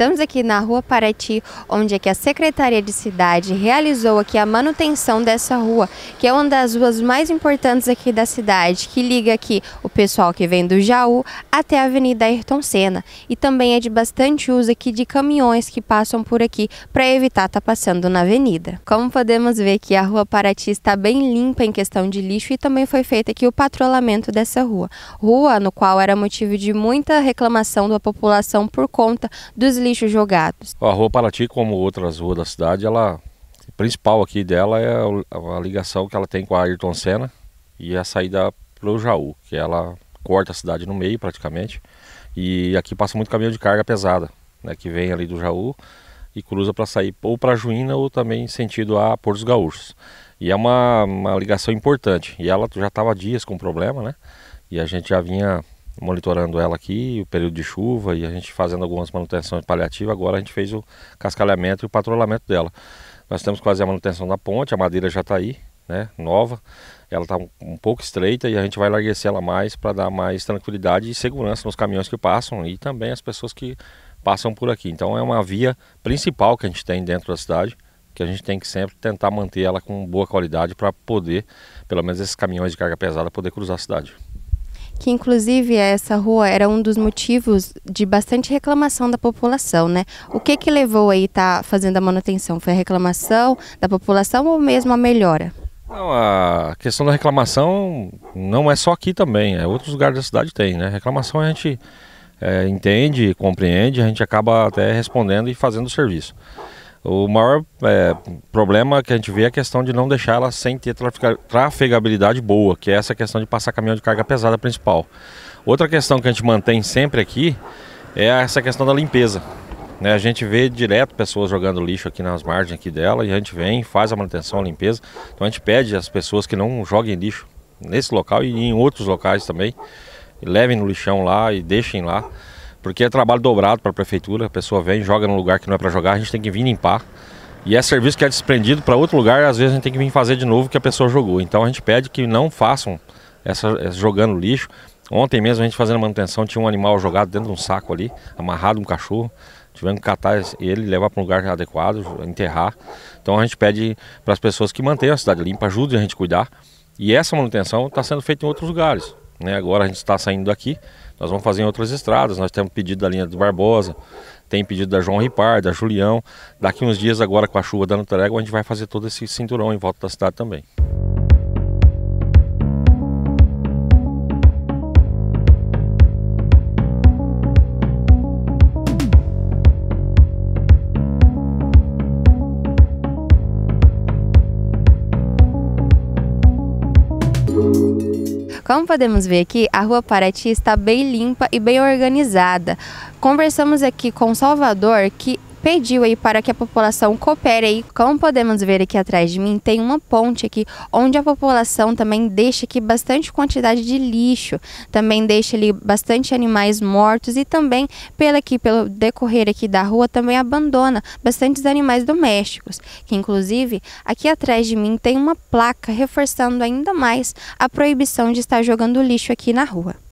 Estamos aqui na Rua Paraty, onde é que a Secretaria de Cidade realizou aqui a manutenção dessa rua, que é uma das ruas mais importantes aqui da cidade, que liga aqui o pessoal que vem do Jaú até a Avenida Ayrton Senna. E também é de bastante uso aqui de caminhões que passam por aqui para evitar estar tá passando na avenida. Como podemos ver aqui, a Rua Paraty está bem limpa em questão de lixo e também foi feito aqui o patrulhamento dessa rua. Rua no qual era motivo de muita reclamação da população por conta dos lixos a Rua Paraty, como outras ruas da cidade, ela a principal aqui dela é a ligação que ela tem com a Ayrton Senna e a saída para o Jaú, que ela corta a cidade no meio praticamente. E aqui passa muito caminhão de carga pesada, né, que vem ali do Jaú e cruza para sair ou para Juína ou também sentido a Portos Gaúchos. E é uma, uma ligação importante. E ela já estava dias com problema, né? E a gente já vinha monitorando ela aqui, o período de chuva e a gente fazendo algumas manutenções paliativas. Agora a gente fez o cascalhamento e o patrulhamento dela. Nós temos que fazer a manutenção da ponte, a madeira já está aí, né, nova. Ela está um, pouco estreita e a gente vai larguecer ela mais para dar mais tranquilidade e segurança nos caminhões que passam e também as pessoas que passam por aqui. Então é uma via principal que a gente tem dentro da cidade, que a gente tem que sempre tentar manter ela com boa qualidade para poder, pelo menos esses caminhões de carga pesada, poder cruzar a cidade que inclusive essa rua era um dos motivos de bastante reclamação da população, né? O que que levou aí estar tá fazendo a manutenção? Foi a reclamação da população ou mesmo a melhora? Não, a questão da reclamação não é só aqui também, é outros lugares da cidade tem, né? Reclamação a gente é, entende, compreende, a gente acaba até respondendo e fazendo o serviço. O maior é, problema que a gente vê é a questão de não deixar ela sem ter trafegabilidade boa, que é essa questão de passar caminhão de carga pesada principal. Outra questão que a gente mantém sempre aqui é essa questão da limpeza. Né, a gente vê direto pessoas jogando lixo aqui nas margens aqui dela e a gente vem, faz a manutenção, a limpeza. Então a gente pede às pessoas que não joguem lixo nesse local e em outros locais também, levem no lixão lá e deixem lá porque é trabalho dobrado para a prefeitura, a pessoa vem, joga num lugar que não é para jogar, a gente tem que vir limpar. E é serviço que é desprendido para outro lugar, às vezes a gente tem que vir fazer de novo o que a pessoa jogou. Então a gente pede que não façam essa, eh, jogando lixo. Ontem mesmo a gente fazendo manutenção tinha um animal jogado dentro de um saco ali, amarrado um cachorro. Tivemos que catar ele, levar para um lugar adequado, enterrar. Então a gente pede para as pessoas que mantenham a cidade limpa, ajudem a gente a cuidar. E essa manutenção está sendo feita em outros lugares. Né? Agora a gente está saindo daqui, nós vamos fazer em outras estradas. Nós temos pedido da linha do Barbosa, tem pedido da João Ripar, da Julião. Daqui uns dias agora com a chuva dando trégua, a gente vai fazer todo esse cinturão em volta da cidade também. Como podemos ver aqui, a Rua Paraty está bem limpa e bem organizada. Conversamos aqui com Salvador, que pediu aí para que a população coopere aí. Como podemos ver aqui atrás de mim, tem uma ponte aqui onde a população também deixa aqui bastante quantidade de lixo, também deixa ali bastante animais mortos e também pela aqui pelo decorrer aqui da rua também abandona bastantes animais domésticos, que inclusive aqui atrás de mim tem uma placa reforçando ainda mais a proibição de estar jogando lixo aqui na rua.